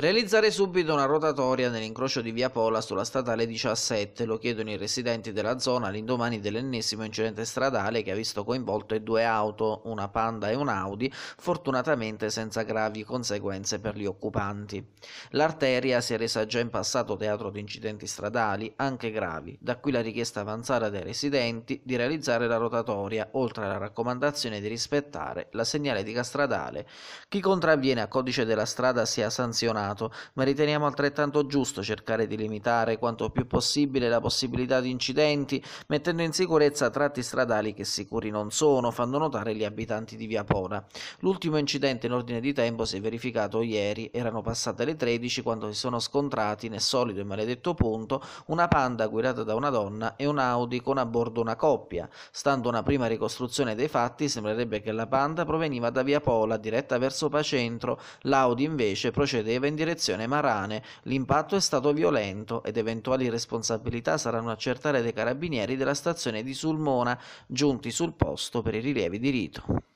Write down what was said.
Realizzare subito una rotatoria nell'incrocio di via Pola sulla statale 17, lo chiedono i residenti della zona all'indomani dell'ennesimo incidente stradale che ha visto coinvolte due auto, una Panda e un Audi, fortunatamente senza gravi conseguenze per gli occupanti. L'arteria si è resa già in passato teatro di incidenti stradali, anche gravi, da qui la richiesta avanzata dai residenti di realizzare la rotatoria, oltre alla raccomandazione di rispettare la segnaletica stradale. Chi contravviene a codice della strada sia sanzionato Senato, ma riteniamo altrettanto giusto cercare di limitare quanto più possibile la possibilità di incidenti, mettendo in sicurezza tratti stradali che sicuri non sono, fanno notare gli abitanti di Via Pora. L'ultimo incidente in ordine di tempo si è verificato ieri, erano passate le 13 quando si sono scontrati nel solito e maledetto punto una panda guidata da una donna e un Audi con a bordo una coppia. Stando una prima ricostruzione dei fatti, sembrerebbe che la panda proveniva da Via Pola diretta verso Pacentro, l'Audi invece procedeva in direzione Marane, l'impatto è stato violento ed eventuali responsabilità saranno accertate dai carabinieri della stazione di Sulmona, giunti sul posto per i rilievi di rito.